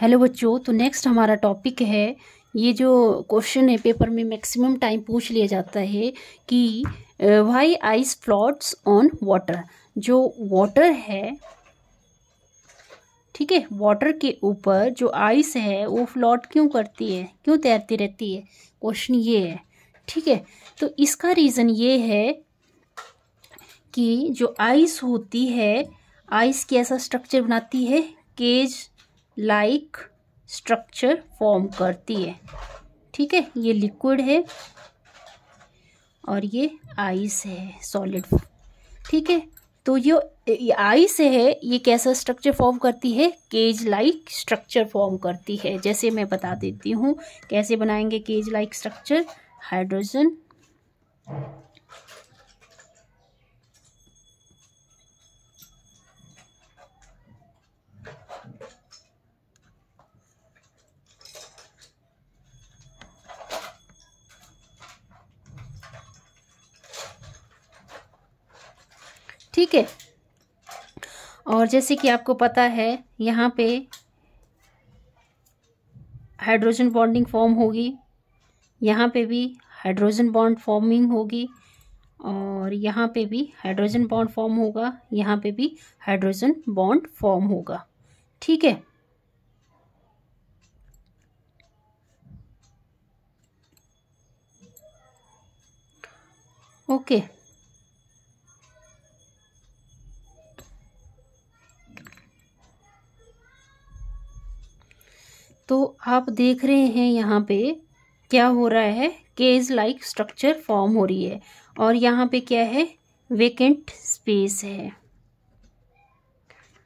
Hello बच्चों तो next हमारा टॉपिक है ये जो क्वेश्चन है पेपर में मैक्सिमम टाइम पूछ लिया जाता है कि why ice floats on water जो वाटर है ठीक है वाटर के ऊपर जो आइस है वो फ्लॉट क्यों करती है क्यों तैरती रहती है क्वेश्चन ये है ठीक है तो इसका रीज़न ये है कि जो आइस होती है आइस की ऐसा स्ट्रक्चर बनाती है केज लाइक स्ट्रक्चर फॉर्म करती है ठीक है ये लिक्विड है और ये आइस है सॉलिड ठीक है तो ये आइस है ये कैसा स्ट्रक्चर फॉर्म करती है केज लाइक स्ट्रक्चर फॉर्म करती है जैसे मैं बता देती हूँ कैसे बनाएंगे केज लाइक स्ट्रक्चर हाइड्रोजन ठीक है और जैसे कि आपको पता है यहाँ पे हाइड्रोजन बॉन्डिंग फॉर्म होगी यहाँ पे भी हाइड्रोजन बॉन्ड फॉर्मिंग होगी और यहाँ पे भी हाइड्रोजन बॉन्ड फॉर्म होगा यहाँ पे भी हाइड्रोजन बॉन्ड फॉर्म होगा ठीक है ओके okay. तो आप देख रहे हैं यहाँ पे क्या हो रहा है केज लाइक स्ट्रक्चर फॉर्म हो रही है और यहाँ पे क्या है वेकेंट स्पेस है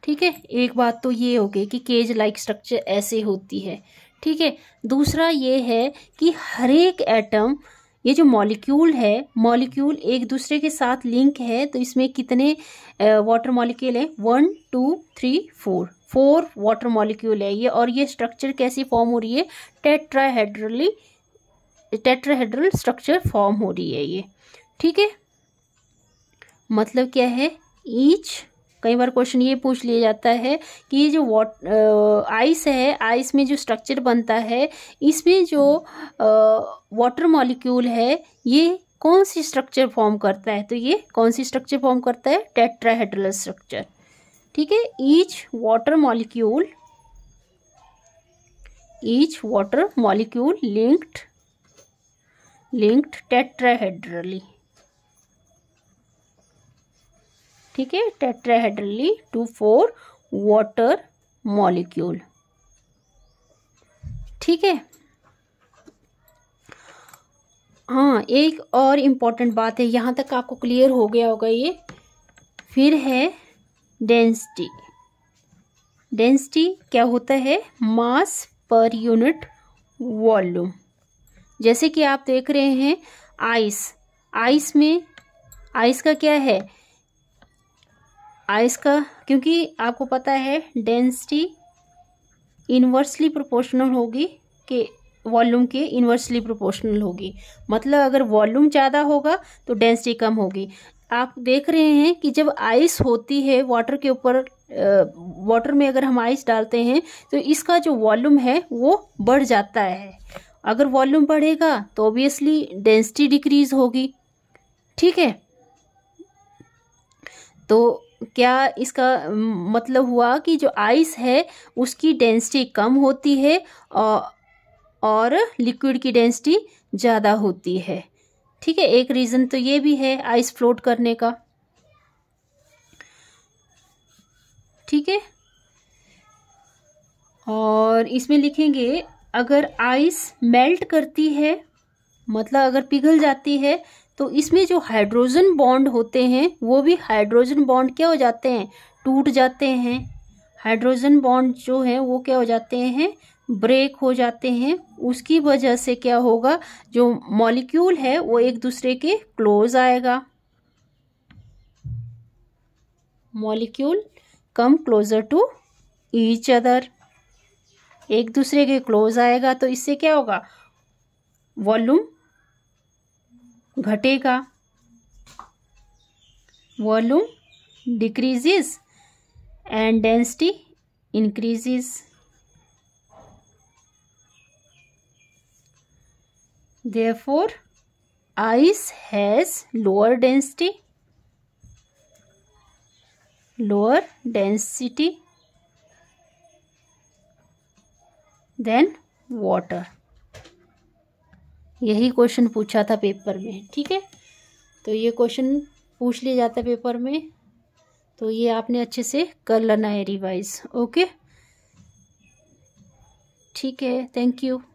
ठीक है एक बात तो ये हो गई कि केज लाइक स्ट्रक्चर ऐसे होती है ठीक है दूसरा ये है कि हर एक एटम ये जो मॉलिक्यूल है मॉलिक्यूल एक दूसरे के साथ लिंक है तो इसमें कितने वाटर मॉलिक्यूल है one two three four four water molecule है ये और ये स्ट्रक्चर कैसी फॉर्म हो रही है टेट्राहेड्रली टेट्राहेड्रल स्ट्रक्चर फॉर्म हो रही है ये ठीक है मतलब क्या है ईच कई बार क्वेश्चन ये पूछ लिया जाता है कि जो वॉट आइस है आइस में जो स्ट्रक्चर बनता है इसमें जो वाटर मॉलिक्यूल है ये कौन सी स्ट्रक्चर फॉर्म करता है तो ये कौन सी स्ट्रक्चर फॉर्म करता है टेट्राहेड्रल स्ट्रक्चर ठीक है each water molecule each water molecule linked linked tetrahedrally ठीक है tetrahedrally to four water molecule ठीक है हाँ एक और इम्पॉर्टेंट बात है यहाँ तक आपको क्लियर हो गया होगा ये फिर है डेंसिटी डेंसिटी क्या होता है मास पर यूनिट वॉल्यूम जैसे कि आप देख रहे हैं आइस आइस में आइस का क्या है आइस का क्योंकि आपको पता है डेंसिटी इन्वर्सली प्रोपोर्शनल होगी कि वॉल्यूम के इन्वर्सली प्रोपोर्शनल होगी मतलब अगर वॉल्यूम ज़्यादा होगा तो डेंसिटी कम होगी आप देख रहे हैं कि जब आइस होती है वाटर के ऊपर वाटर में अगर हम आइस डालते हैं तो इसका जो वॉल्यूम है वो बढ़ जाता है अगर वॉल्यूम बढ़ेगा तो ऑब्वियसली डेंसिटी डिक्रीज होगी ठीक है तो क्या इसका मतलब हुआ कि जो आइस है उसकी डेंसिटी कम होती है और और लिक्विड की डेंसिटी ज़्यादा होती है ठीक है एक रीज़न तो ये भी है आइस फ्लोट करने का ठीक है और इसमें लिखेंगे अगर आइस मेल्ट करती है मतलब अगर पिघल जाती है तो इसमें जो हाइड्रोजन बॉन्ड होते हैं वो भी हाइड्रोजन बॉन्ड क्या हो जाते हैं टूट जाते हैं हाइड्रोजन बॉन्ड जो है वो क्या हो जाते हैं ब्रेक हो जाते हैं उसकी वजह से क्या होगा जो मॉलिक्यूल है वो एक दूसरे के क्लोज आएगा molecule come closer to each other एक दूसरे के क्लोज आएगा तो इससे क्या होगा वॉल्यूम घटेगा volume decreases and density increases therefore ice has lower density lower density than water यही क्वेश्चन पूछा था पेपर में ठीक है तो ये क्वेश्चन पूछ लिया जाता है पेपर में तो ये आपने अच्छे से कर लेना है रिवाइज ओके ठीक है थैंक यू